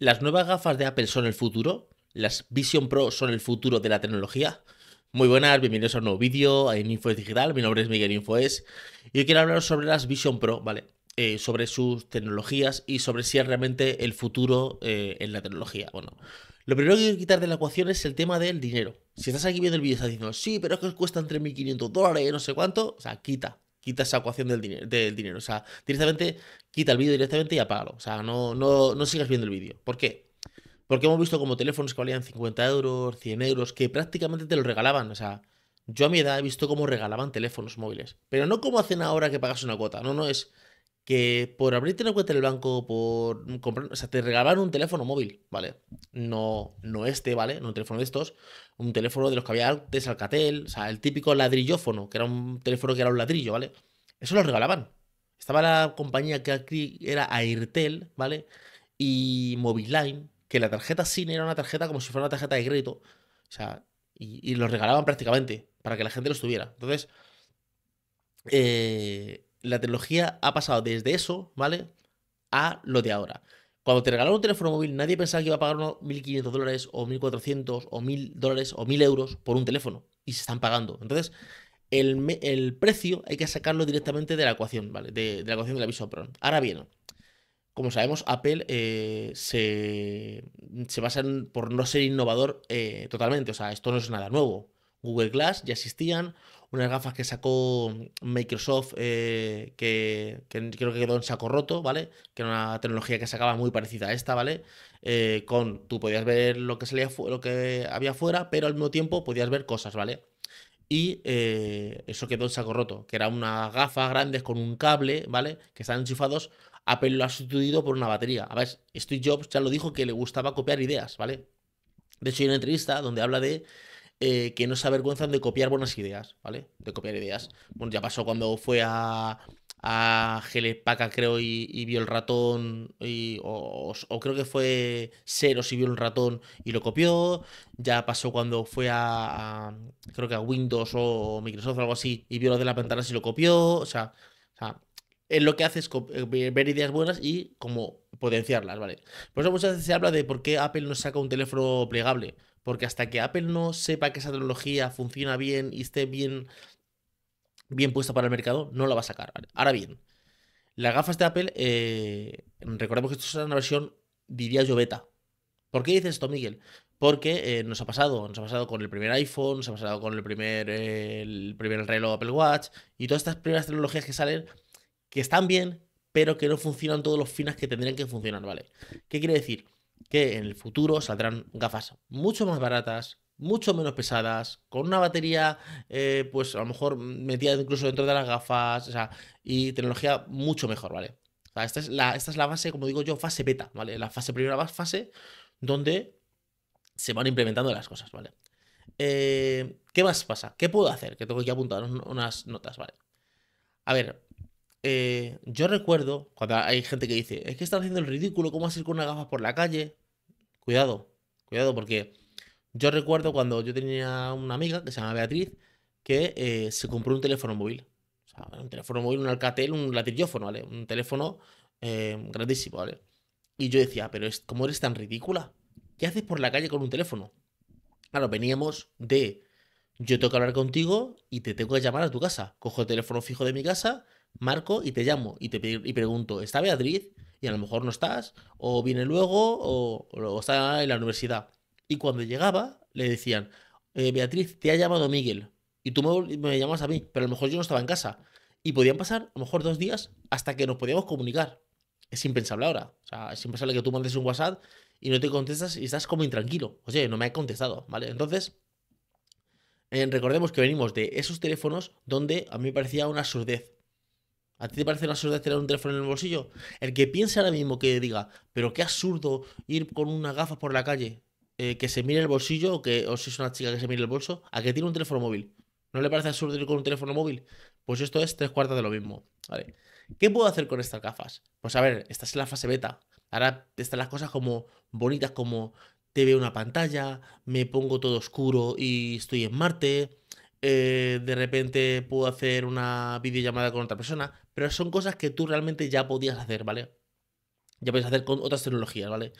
¿Las nuevas gafas de Apple son el futuro? ¿Las Vision Pro son el futuro de la tecnología? Muy buenas, bienvenidos a un nuevo vídeo en Infoes Digital. Mi nombre es Miguel Infoes y hoy quiero hablaros sobre las Vision Pro, ¿vale? Eh, sobre sus tecnologías y sobre si es realmente el futuro eh, en la tecnología o no. Lo primero que quiero quitar de la ecuación es el tema del dinero. Si estás aquí viendo el vídeo y estás diciendo, sí, pero es que os cuestan 3.500 dólares, no sé cuánto, o sea, quita quita esa ecuación del, dinero del dinero. O sea, directamente quita el vídeo directamente y apágalo. O sea, no, no, no sigas viendo el vídeo. ¿Por qué? Porque hemos visto como teléfonos que valían 50 euros, 100 euros, que prácticamente te los regalaban. O sea, yo a mi edad he visto cómo regalaban teléfonos móviles. Pero no como hacen ahora que pagas una cuota. No, no, es que por abrirte una cuenta en el banco, por comprar, o sea, te regalaban un teléfono móvil, ¿vale? No, no este, ¿vale? No un teléfono de estos, un teléfono de los que había antes, Alcatel, o sea, el típico ladrillófono, que era un teléfono que era un ladrillo, ¿vale? Eso lo regalaban. Estaba la compañía que aquí era Airtel, ¿vale? Y Moviline, que la tarjeta SIN era una tarjeta como si fuera una tarjeta de crédito, o sea, y, y los regalaban prácticamente para que la gente los tuviera. Entonces, eh, la tecnología ha pasado desde eso, ¿vale? A lo de ahora. Cuando te regalaron un teléfono móvil, nadie pensaba que iba a pagar 1.500 dólares o 1.400 o 1.000 dólares o 1.000 euros por un teléfono. Y se están pagando. Entonces, el, precio hay que sacarlo directamente de la ecuación, ¿vale? De, la ecuación de la Visual Ahora bien, como sabemos, Apple eh, se, se, basa por no ser innovador eh, totalmente. O sea, esto no es nada nuevo. Google Glass ya existían, unas gafas que sacó Microsoft, eh, que, creo que quedó en saco roto, ¿vale? Que era una tecnología que sacaba muy parecida a esta, ¿vale? Eh, con, tú podías ver lo que, salía, lo que había afuera, pero al mismo tiempo podías ver cosas, ¿vale? Y eh, eso quedó en saco roto, que era unas gafas grandes con un cable, ¿vale? Que estaban enchufados. Apple lo ha sustituido por una batería. A ver, Steve Jobs ya lo dijo que le gustaba copiar ideas, ¿vale? De hecho, hay una entrevista donde habla de eh, que no se avergüenzan de copiar buenas ideas, ¿vale? De copiar ideas. Bueno, ya pasó cuando fue a, a Gelepaca, creo, y, vio el ratón, y, o, creo que fue Seros y vio el ratón y lo copió. Ya pasó cuando fue a, creo que a Windows o, Microsoft o algo así, y vio lo de la pantalla y lo copió. O sea, o sea lo que hace es eh, ver ideas buenas y como potenciarlas, ¿vale? Por eso muchas veces se habla de por qué Apple no saca un teléfono plegable. Porque hasta que Apple no sepa que esa tecnología funciona bien y esté bien, bien puesta para el mercado, no la va a sacar. Ahora bien, las gafas de Apple, eh, recordemos que esto es una versión, diría yo, beta. ¿Por qué dices esto, Miguel? Porque eh, nos ha pasado, nos ha pasado con el primer iPhone, nos ha pasado con el primer, el primer reloj Apple Watch y todas estas primeras tecnologías que salen, que están bien, pero que no funcionan todos los fines que tendrían que funcionar, ¿vale? ¿Qué quiere decir? que en el futuro saldrán gafas mucho más baratas, mucho menos pesadas, con una batería, eh, pues a lo mejor metida incluso dentro de las gafas, o sea, y tecnología mucho mejor, ¿vale? esta es la, esta es la base, como digo yo, fase beta, ¿vale? La fase primera fase donde se van implementando las cosas, ¿vale? Eh, ¿Qué más pasa? ¿Qué puedo hacer? Que tengo que apuntar unas notas, ¿vale? A ver, eh, yo recuerdo, cuando hay gente que dice, es que estás haciendo el ridículo, ¿cómo vas ir con una gafas por la calle? Cuidado, cuidado, porque yo recuerdo cuando yo tenía una amiga que se llama Beatriz, que eh, se compró un teléfono móvil. un teléfono móvil, un alcatel, un latillófono, ¿vale? Un teléfono eh, grandísimo, ¿vale? Y yo decía, pero es, ¿cómo eres tan ridícula? ¿Qué haces por la calle con un teléfono? Claro, veníamos de, yo tengo que hablar contigo y te tengo que llamar a tu casa. Cojo el teléfono fijo de mi casa marco y te llamo y te y pregunto, ¿está Beatriz? Y a lo mejor no estás, o viene luego, o, está en la universidad. Y cuando llegaba, le decían, eh, Beatriz, te ha llamado Miguel, y tú me, llamas a mí, pero a lo mejor yo no estaba en casa. Y podían pasar a lo mejor dos días hasta que nos podíamos comunicar. Es impensable ahora. O sea, es impensable que tú mandes un WhatsApp y no te contestas y estás como intranquilo. Oye, no me ha contestado, ¿vale? Entonces, eh, recordemos que venimos de esos teléfonos donde a mí parecía una surdez. ¿A ti te parece absurdo tener un teléfono en el bolsillo? El que piense ahora mismo que diga, pero qué absurdo ir con unas gafas por la calle, eh, que se mire el bolsillo, o, que, o si es una chica que se mire el bolso, a que tiene un teléfono móvil. ¿No le parece absurdo ir con un teléfono móvil? Pues esto es tres cuartas de lo mismo. Vale. ¿Qué puedo hacer con estas gafas? Pues a ver, esta es la fase beta. Ahora están las cosas como bonitas, como te veo una pantalla, me pongo todo oscuro y estoy en Marte eh, de repente puedo hacer una videollamada con otra persona, pero son cosas que tú realmente ya podías hacer, ¿vale? Ya podías hacer con otras tecnologías, ¿vale?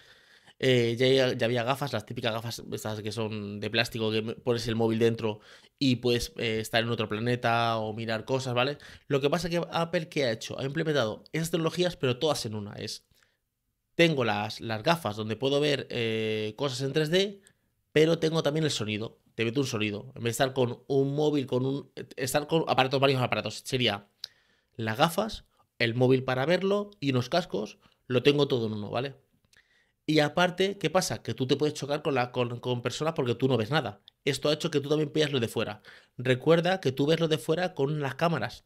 Eh, ya, había gafas, las típicas gafas, estas que son de plástico, que pones el móvil dentro y puedes eh, estar en otro planeta o mirar cosas, ¿vale? Lo que pasa es que Apple, ¿qué ha hecho? Ha implementado esas tecnologías, pero todas en una. Es, tengo las, las gafas donde puedo ver cosas en 3D, pero tengo también el sonido te mete un sonido. En vez de estar con un móvil, con un. Eh, estar con aparatos, varios aparatos. Sería las gafas, el móvil para verlo y unos cascos. Lo tengo todo en uno, ¿vale? Y aparte, ¿qué pasa? Que tú te puedes chocar con, la, con, personas porque tú no ves nada. Esto ha hecho que tú también veas lo de fuera. Recuerda que tú ves lo de fuera con las cámaras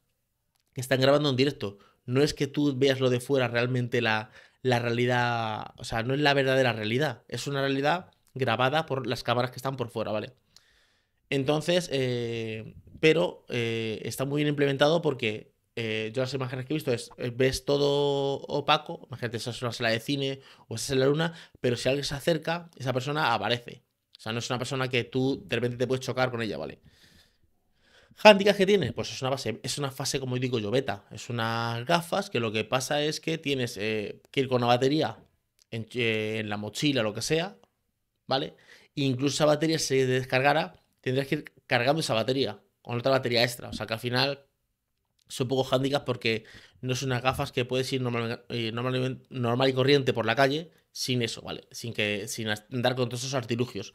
que están grabando en directo. No es que tú veas lo de fuera realmente la, la realidad, o sea, no es la verdadera realidad. Es una realidad grabada por las cámaras que están por fuera, ¿vale? Entonces, eh, pero eh, está muy bien implementado porque eh, yo las imágenes que he visto es, ves todo opaco, imagínate, esa es una sala de cine o esa es la luna, pero si alguien se acerca, esa persona aparece. O sea, no es una persona que tú de repente te puedes chocar con ella, ¿vale? ¿Handicap que tiene? Pues es una base, es una fase, como digo yo, beta. Es unas gafas que lo que pasa es que tienes que ir con una batería en, la mochila, lo que sea, ¿vale? incluso esa batería se descargará tendrías que ir cargando esa batería con otra batería extra. O sea que al final son poco hándicas porque no son unas gafas que puedes ir eh, normal, y corriente por la calle sin eso, ¿vale? Sin, que, sin andar con todos esos artilugios.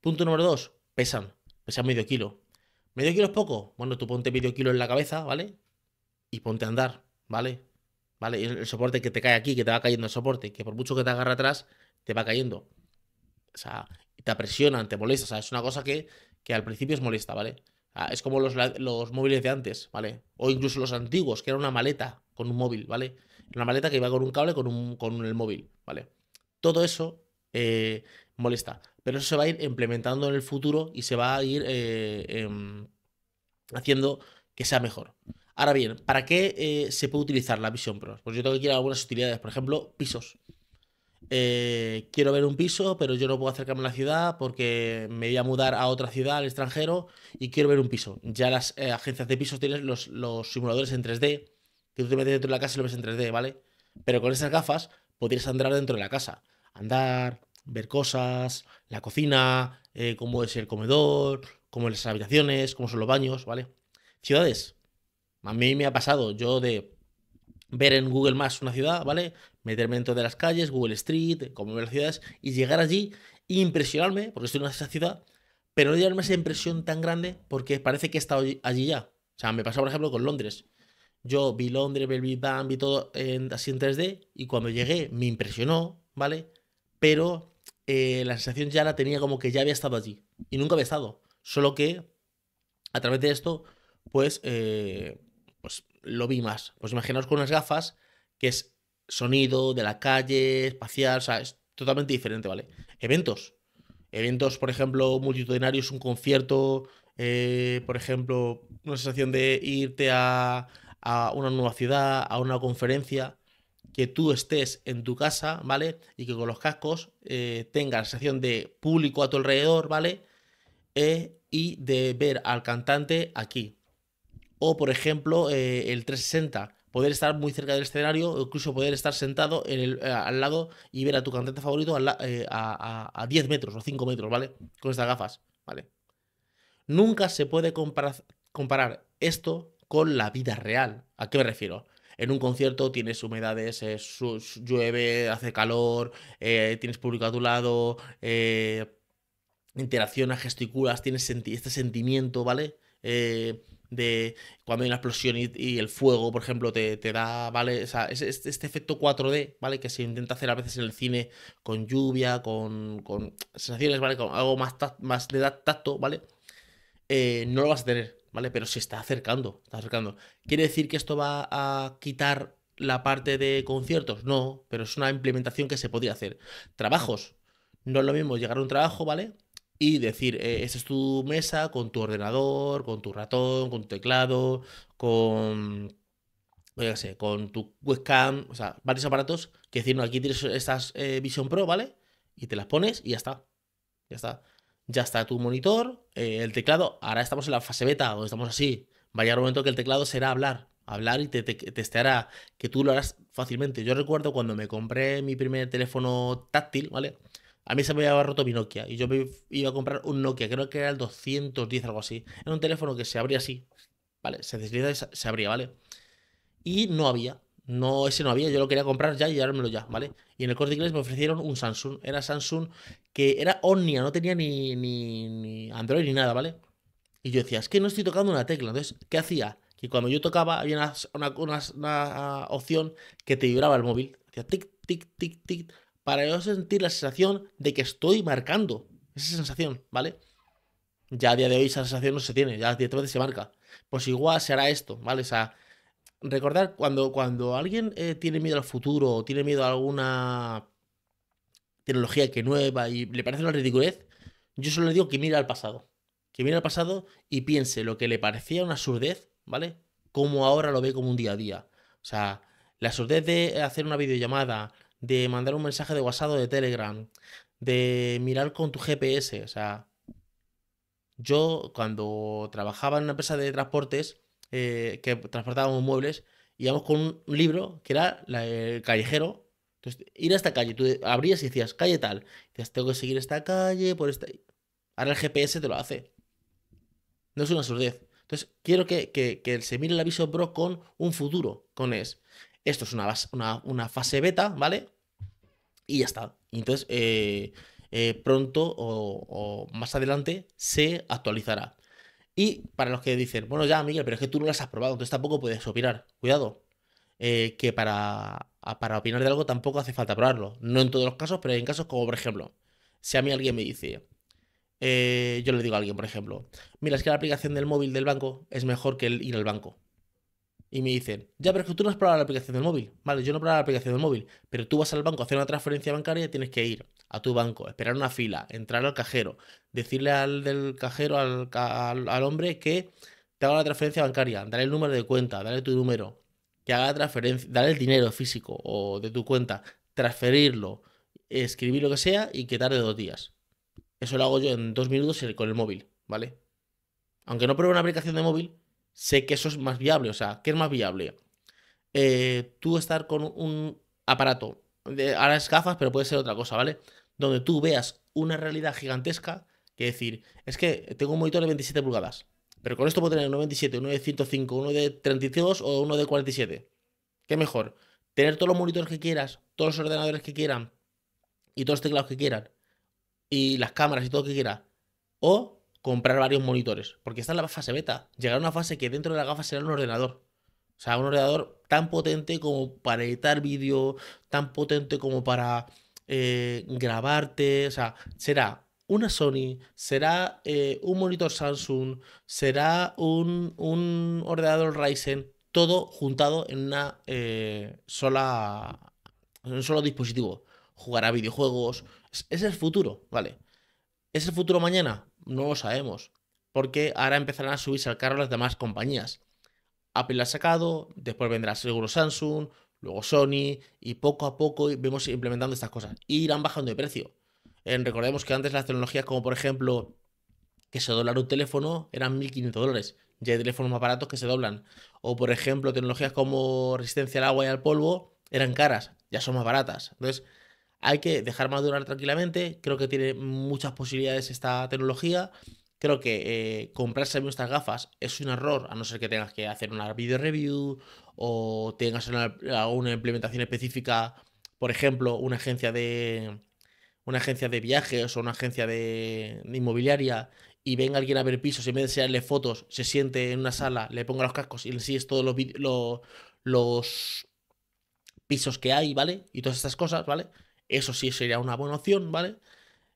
Punto número dos, pesan. Pesan medio kilo. ¿Medio kilo es poco? Bueno, tú ponte medio kilo en la cabeza, ¿vale? Y ponte a andar, ¿vale? ¿Vale? Y el soporte que te cae aquí, que te va cayendo el soporte, que por mucho que te agarra atrás, te va cayendo. O sea, te presionan, te molesta. O sea, es una cosa que que al principio es molesta, ¿vale? Es como los, móviles de antes, ¿vale? O incluso los antiguos, que era una maleta con un móvil, ¿vale? Una maleta que iba con un cable con, un, con el móvil, ¿vale? Todo eso eh, molesta. Pero eso se va a ir implementando en el futuro y se va a ir eh, em, haciendo que sea mejor. Ahora bien, ¿para qué eh, se puede utilizar la Vision Pro? Pues yo tengo que ir algunas utilidades, por ejemplo, pisos. Eh, quiero ver un piso, pero yo no puedo acercarme a la ciudad porque me voy a mudar a otra ciudad, al extranjero, y quiero ver un piso. Ya las eh, agencias de pisos tienen los, simuladores en 3D, que tú te metes dentro de la casa y lo ves en 3D, ¿vale? Pero con esas gafas podrías andar dentro de la casa. Andar, ver cosas, la cocina, eh, cómo es el comedor, cómo son las habitaciones, cómo son los baños, ¿vale? Ciudades. A mí me ha pasado, yo de ver en Google Maps una ciudad, ¿vale? Meterme dentro de las calles, Google Street, como ver las ciudades, y llegar allí e impresionarme, porque estoy en esa ciudad, pero no llevarme esa impresión tan grande porque parece que he estado allí ya. O sea, me pasó, por ejemplo, con Londres. Yo vi Londres, vi Big Bang, vi todo en, así en 3D, y cuando llegué me impresionó, ¿vale? Pero eh, la sensación ya la tenía como que ya había estado allí, y nunca había estado. Solo que a través de esto, pues, eh, pues lo vi más. Pues imaginaos con unas gafas que es sonido de la calle, espacial, o sea, es totalmente diferente, ¿vale? Eventos. Eventos, por ejemplo, multitudinarios, un concierto, eh, por ejemplo, una sensación de irte a, una nueva ciudad, a una conferencia, que tú estés en tu casa, ¿vale? Y que con los cascos eh, tengas la sensación de público a tu alrededor, ¿vale? Eh, y de ver al cantante aquí o por ejemplo eh, el 360, poder estar muy cerca del escenario incluso poder estar sentado eh, al lado y ver a tu cantante favorito eh, a, 10 metros o 5 metros, ¿vale? Con estas gafas, ¿vale? Nunca se puede comparar, esto con la vida real. ¿A qué me refiero? En un concierto tienes humedades, llueve, hace calor, tienes público a tu lado, interaccionas, gesticulas, tienes este sentimiento, ¿vale? Eh, de cuando hay una explosión y, el fuego, por ejemplo, te, da, ¿vale? O sea, este, este efecto 4D, ¿vale? Que se intenta hacer a veces en el cine con lluvia, con, sensaciones, ¿vale? Con algo más, más de tacto, ¿vale? Eh, no lo vas a tener, ¿vale? Pero se está acercando, está acercando. ¿Quiere decir que esto va a quitar la parte de conciertos? No, pero es una implementación que se podría hacer. Trabajos. No es lo mismo llegar a un trabajo, ¿vale? y decir, eh, esta es tu mesa con tu ordenador, con tu ratón, con tu teclado, con... Pues con tu webcam, o sea, varios aparatos que decir, no, aquí tienes estas eh, Vision Pro, ¿vale? Y te las pones y ya está. Ya está. Ya está tu monitor, eh, el teclado. Ahora estamos en la fase beta donde estamos así. Vaya momento que el teclado será hablar. Hablar y te, te, testeará, que tú lo harás fácilmente. Yo recuerdo cuando me compré mi primer teléfono táctil, ¿vale? A mí se me había roto mi Nokia y yo me iba a comprar un Nokia, creo que era el 210, algo así. Era un teléfono que se abría así, ¿vale? Se desliza y se abría, ¿vale? Y no había. No, ese no había, yo lo quería comprar ya y llevármelo ya, ¿vale? Y en el corte inglés me ofrecieron un Samsung. Era Samsung que era Omnia, no tenía ni, ni, Android ni nada, ¿vale? Y yo decía, es que no estoy tocando una tecla. Entonces, ¿qué hacía? Que cuando yo tocaba había una, opción que te vibraba el móvil. Hacía tic, tic, tic, tic para yo sentir la sensación de que estoy marcando. Esa sensación, ¿vale? Ya a día de hoy esa sensación no se tiene, ya directamente se marca. Pues igual se hará esto, ¿vale? O sea, recordar cuando, cuando alguien eh, tiene miedo al futuro o tiene miedo a alguna tecnología que nueva y le parece una ridiculez, yo solo le digo que mire al pasado. Que mire al pasado y piense lo que le parecía una surdez, ¿vale? Como ahora lo ve como un día a día. O sea, la surdez de hacer una videollamada, de mandar un mensaje de WhatsApp o de Telegram, de mirar con tu GPS. O sea, yo cuando trabajaba en una empresa de transportes, eh, que transportábamos muebles, íbamos con un libro que era el callejero. Entonces, ir a esta calle, tú abrías y decías, calle tal. Decías, tengo que seguir esta calle por esta. Ahora el GPS te lo hace. No es una surdez. Entonces, quiero que, que, que se mire el aviso bro con un futuro, con es. Esto es una, una fase beta, ¿vale? Y ya está. Entonces, eh, eh, pronto o, más adelante se actualizará. Y para los que dicen, bueno, ya, Miguel, pero es que tú no las has probado, entonces tampoco puedes opinar. Cuidado, eh, que para, para opinar de algo tampoco hace falta probarlo. No en todos los casos, pero en casos como, por ejemplo, si a mí alguien me dice, yo le digo a alguien, por ejemplo, mira, es que la aplicación del móvil del banco es mejor que ir al banco y me dicen, ya, pero es que tú no has probado la aplicación del móvil. Vale, yo no he probado la aplicación del móvil, pero tú vas al banco a hacer una transferencia bancaria y tienes que ir a tu banco, esperar una fila, entrar al cajero, decirle al del cajero, al, hombre que te haga la transferencia bancaria, darle el número de cuenta, darle tu número, que haga la transferencia, darle el dinero físico o de tu cuenta, transferirlo, escribir lo que sea y que tarde dos días. Eso lo hago yo en dos minutos con el móvil, ¿vale? Aunque no pruebe una aplicación de móvil, sé que eso es más viable. O sea, ¿qué es más viable? Eh, tú estar con un aparato, de, ahora es gafas, pero puede ser otra cosa, ¿vale? Donde tú veas una realidad gigantesca, que decir, es que tengo un monitor de 27 pulgadas, pero con esto puedo tener uno de 27, uno de 105, uno de 32 o uno de 47. ¿Qué mejor? Tener todos los monitores que quieras, todos los ordenadores que quieran y todos los teclados que quieran y las cámaras y todo lo que quieras. O comprar varios monitores, porque está en la fase beta. Llegar a una fase que dentro de la gafa será un ordenador. O sea, un ordenador tan potente como para editar vídeo, tan potente como para eh, grabarte. O sea, será una Sony, será eh, un monitor Samsung, será un, un, ordenador Ryzen, todo juntado en una eh, sola. en un solo dispositivo. Jugará videojuegos. Ese es el futuro, ¿vale? ¿Es el futuro mañana? No lo sabemos. Porque ahora empezarán a subirse al carro las demás compañías. Apple la ha sacado, después vendrá seguro Samsung, luego Sony, y poco a poco vemos implementando estas cosas. Y irán bajando de precio. Eh, recordemos que antes las tecnologías como por ejemplo que se doblara un teléfono eran 1.500 dólares. Ya hay teléfonos más baratos que se doblan. O por ejemplo tecnologías como resistencia al agua y al polvo eran caras, ya son más baratas. Entonces hay que dejar madurar tranquilamente. Creo que tiene muchas posibilidades esta tecnología. Creo que eh, comprarse estas gafas es un error, a no ser que tengas que hacer una video review o tengas una, implementación específica, por ejemplo, una agencia de una agencia de viajes o una agencia de, inmobiliaria y venga alguien a ver pisos y en vez de enseñarle fotos, se siente en una sala, le ponga los cascos y le sigues todos los, los, los pisos que hay, ¿vale? Y todas estas cosas, ¿vale? Eso sí sería una buena opción, ¿vale?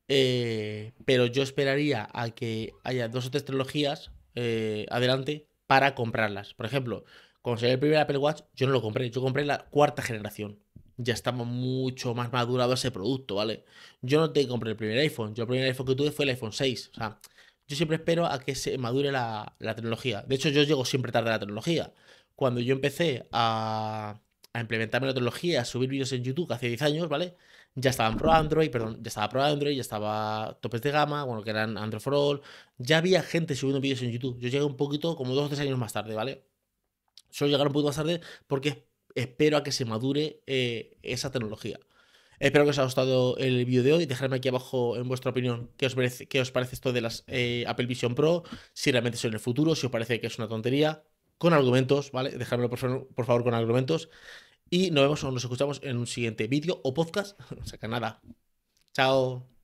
Eh, pero yo esperaría a que haya dos o tres tecnologías eh, adelante para comprarlas. Por ejemplo, cuando salió el primer Apple Watch, yo no lo compré, yo compré la cuarta generación. Ya estamos mucho más madurado ese producto, ¿vale? Yo no te compré el primer iPhone, yo el primer iPhone que tuve fue el iPhone 6. O sea, yo siempre espero a que se madure la, tecnología. De hecho, yo llego siempre tarde a la tecnología. Cuando yo empecé a, a implementarme la tecnología, a subir vídeos en YouTube hace 10 años, ¿vale? ya estaba pro Android, perdón, ya estaba pro Android, ya estaba topes de gama, bueno, que eran Android for All, ya había gente subiendo vídeos en YouTube. Yo llegué un poquito, como dos o tres años más tarde, ¿vale? Solo llegar un poquito más tarde porque espero a que se madure eh, esa tecnología. Espero que os haya gustado el vídeo de hoy. Dejadme aquí abajo en vuestra opinión qué os, qué os parece esto de las eh, Apple Vision Pro, si realmente son el futuro, si os parece que es una tontería, con argumentos, ¿vale? Dejadmelo por, por favor con argumentos. Y nos vemos o nos escuchamos en un siguiente vídeo o podcast. O sea que nada. Chao.